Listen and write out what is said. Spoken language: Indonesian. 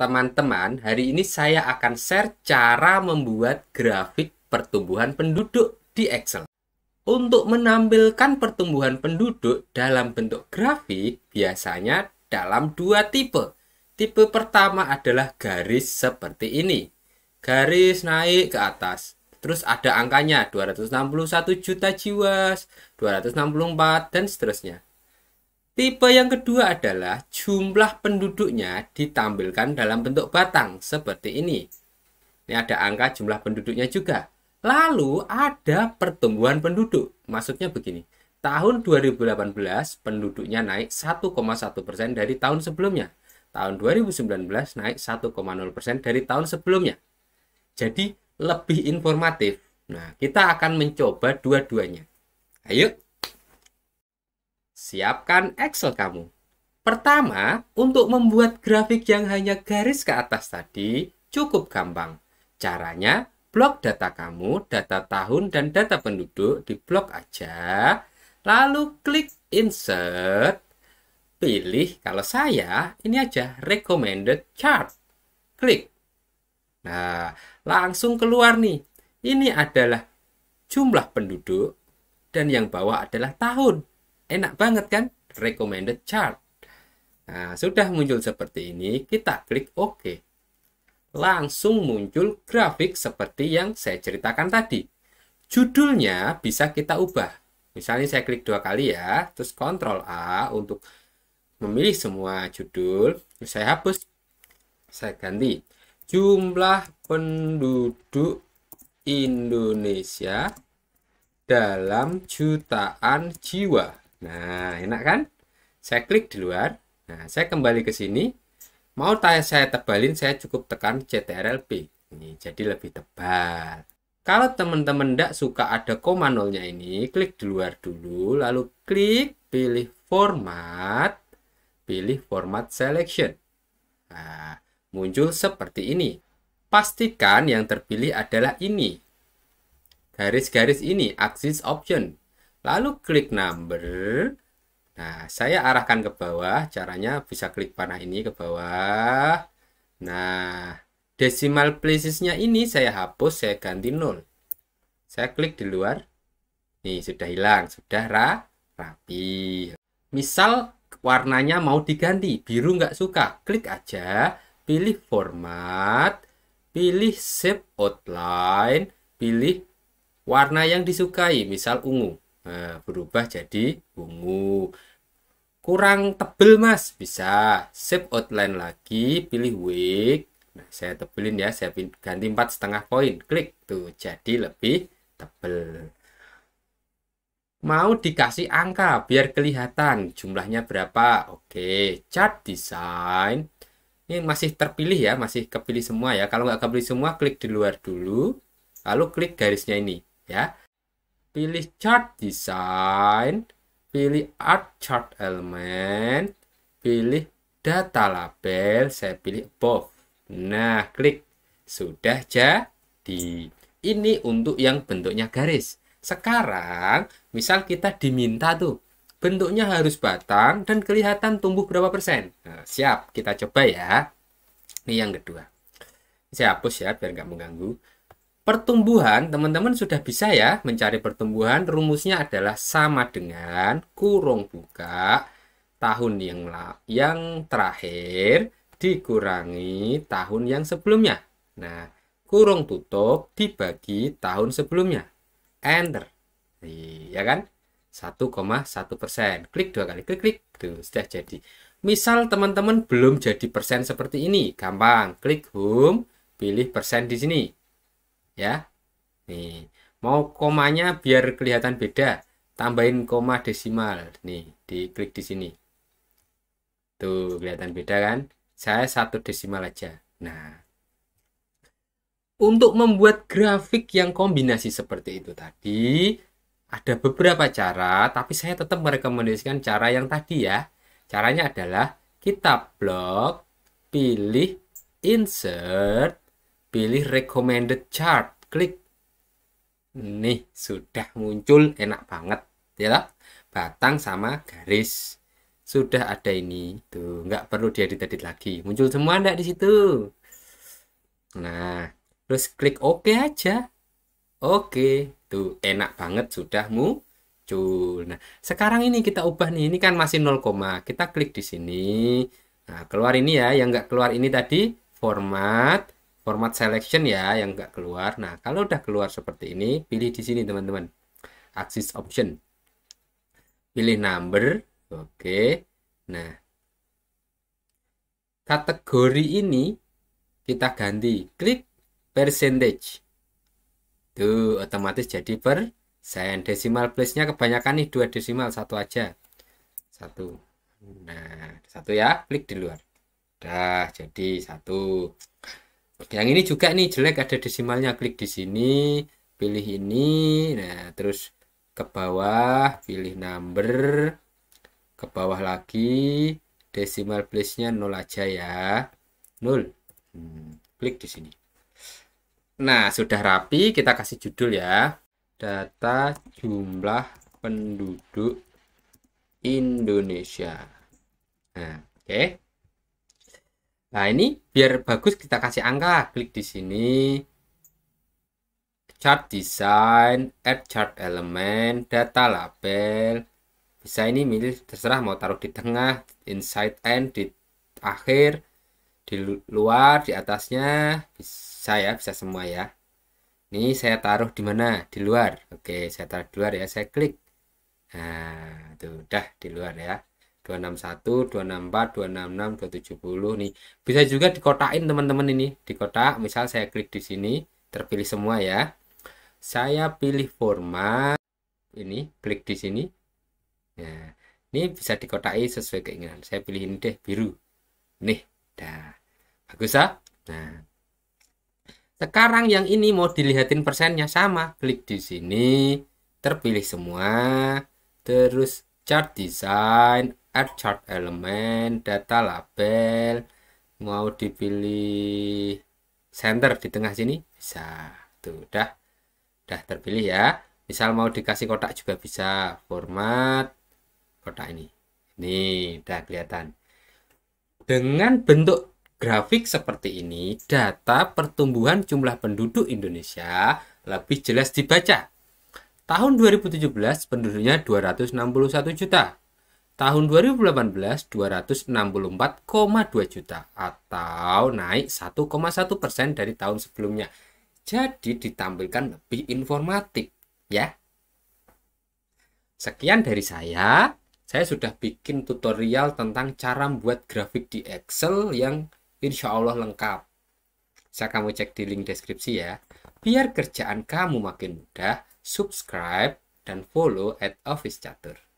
teman-teman, hari ini saya akan share cara membuat grafik pertumbuhan penduduk di Excel. Untuk menampilkan pertumbuhan penduduk dalam bentuk grafik, biasanya dalam dua tipe. Tipe pertama adalah garis seperti ini. Garis naik ke atas. Terus ada angkanya 261 juta jiwa, 264 dan seterusnya. Tipe yang kedua adalah jumlah penduduknya ditampilkan dalam bentuk batang seperti ini. Ini ada angka jumlah penduduknya juga. Lalu ada pertumbuhan penduduk. Maksudnya begini, tahun 2018 penduduknya naik 1,1% dari tahun sebelumnya. Tahun 2019 naik 1,0% dari tahun sebelumnya. Jadi lebih informatif. Nah, kita akan mencoba dua-duanya. Ayo! Siapkan Excel kamu. Pertama, untuk membuat grafik yang hanya garis ke atas tadi cukup gampang. Caranya, blok data kamu, data tahun, dan data penduduk di blok aja. Lalu klik insert. Pilih kalau saya, ini aja recommended chart. Klik. Nah, langsung keluar nih. Ini adalah jumlah penduduk dan yang bawah adalah tahun. Enak banget kan? Recommended chart. Nah, sudah muncul seperti ini, kita klik OK. Langsung muncul grafik seperti yang saya ceritakan tadi. Judulnya bisa kita ubah. Misalnya saya klik dua kali ya, terus Ctrl A untuk memilih semua judul. Saya hapus, saya ganti. Jumlah penduduk Indonesia dalam jutaan jiwa. Nah, enak kan? Saya klik di luar. Nah, saya kembali ke sini. Mau tanya saya tebalin, saya cukup tekan CTRL-P. Ini jadi lebih tebal. Kalau teman-teman tidak suka ada koma nolnya ini, klik di luar dulu, lalu klik pilih format, pilih format selection. Nah, muncul seperti ini. Pastikan yang terpilih adalah ini. Garis-garis ini, axis option. Lalu klik number. Nah, saya arahkan ke bawah. Caranya bisa klik panah ini ke bawah. Nah, decimal places-nya ini saya hapus, saya ganti nol Saya klik di luar. Nih, sudah hilang. Sudah rapi. Misal warnanya mau diganti, biru nggak suka. Klik aja, pilih format, pilih shape outline, pilih warna yang disukai, misal ungu. Nah, berubah jadi ungu. Kurang tebel mas, bisa. Shape outline lagi, pilih wig. Nah, saya tebelin ya, saya ganti empat setengah poin. Klik tuh, jadi lebih tebel. Mau dikasih angka biar kelihatan jumlahnya berapa. Oke, chart design. Ini masih terpilih ya, masih kepilih semua ya. Kalau nggak kepilih semua, klik di luar dulu. Lalu klik garisnya ini ya pilih chart design, pilih art chart element, pilih data label, saya pilih above. Nah, klik. Sudah jadi. Ini untuk yang bentuknya garis. Sekarang, misal kita diminta tuh, bentuknya harus batang dan kelihatan tumbuh berapa persen. Nah, siap, kita coba ya. Ini yang kedua. Saya hapus ya, biar nggak mengganggu pertumbuhan, teman-teman sudah bisa ya mencari pertumbuhan. Rumusnya adalah sama dengan kurung buka tahun yang yang terakhir dikurangi tahun yang sebelumnya. Nah, kurung tutup dibagi tahun sebelumnya. Enter. Iya kan? 1,1 persen. Klik dua kali, klik klik. Tuh, sudah jadi. Misal teman-teman belum jadi persen seperti ini, gampang. Klik home, pilih persen di sini ya nih mau komanya biar kelihatan beda tambahin koma desimal nih diklik di sini tuh kelihatan beda kan saya satu desimal aja nah untuk membuat grafik yang kombinasi seperti itu tadi ada beberapa cara tapi saya tetap merekomendasikan cara yang tadi ya caranya adalah kita blok pilih insert Pilih recommended chart, klik. Nih, sudah muncul enak banget, ya. Batang sama garis. Sudah ada ini. Tuh, nggak perlu diedit-edit lagi. Muncul semua enggak di situ. Nah, terus klik OK aja. Oke, tuh enak banget sudah muncul. Nah, sekarang ini kita ubah nih. Ini kan masih 0, kita klik di sini. Nah, keluar ini ya, yang nggak keluar ini tadi format format selection ya yang enggak keluar. Nah, kalau udah keluar seperti ini, pilih di sini teman-teman. Axis option. Pilih number. Oke. Nah, kategori ini kita ganti. Klik percentage. Tuh, otomatis jadi per, saya Desimal place-nya kebanyakan nih dua desimal satu aja. Satu. Nah, satu ya, klik di luar. Dah, jadi satu. Yang ini juga nih jelek ada desimalnya. Klik di sini, pilih ini. Nah, terus ke bawah, pilih number. Ke bawah lagi. Desimal place-nya 0 aja ya. nol Hmm, klik di sini. Nah, sudah rapi. Kita kasih judul ya. Data jumlah penduduk Indonesia. Nah, oke. Okay. Nah, ini biar bagus kita kasih angka. Klik di sini. Chart design, add chart element, data label. Bisa ini milih terserah mau taruh di tengah, inside end, di akhir, di luar, di atasnya. Bisa ya, bisa semua ya. Ini saya taruh di mana? Di luar. Oke, saya taruh di luar ya. Saya klik. Nah, itu udah di luar ya. 261, 264, 266, 270 nih. Bisa juga dikotakin teman-teman ini. Dikotak, misal saya klik di sini, terpilih semua ya. Saya pilih format ini, klik di sini. Nah, ini bisa dikotakin sesuai keinginan. Saya pilih ini deh biru. Nih, dah. Bagus ah. Nah. Sekarang yang ini mau dilihatin persennya sama, klik di sini, terpilih semua, terus chart design, add chart element data label mau dipilih center di tengah sini bisa tuh udah udah terpilih ya misal mau dikasih kotak juga bisa format kotak ini nih udah kelihatan dengan bentuk grafik seperti ini data pertumbuhan jumlah penduduk Indonesia lebih jelas dibaca tahun 2017 penduduknya 261 juta Tahun 2018 264,2 juta atau naik 1,1 persen dari tahun sebelumnya. Jadi ditampilkan lebih informatif ya. Sekian dari saya. Saya sudah bikin tutorial tentang cara membuat grafik di Excel yang insya Allah lengkap. Saya kamu cek di link deskripsi ya. Biar kerjaan kamu makin mudah, subscribe dan follow at Office Catur.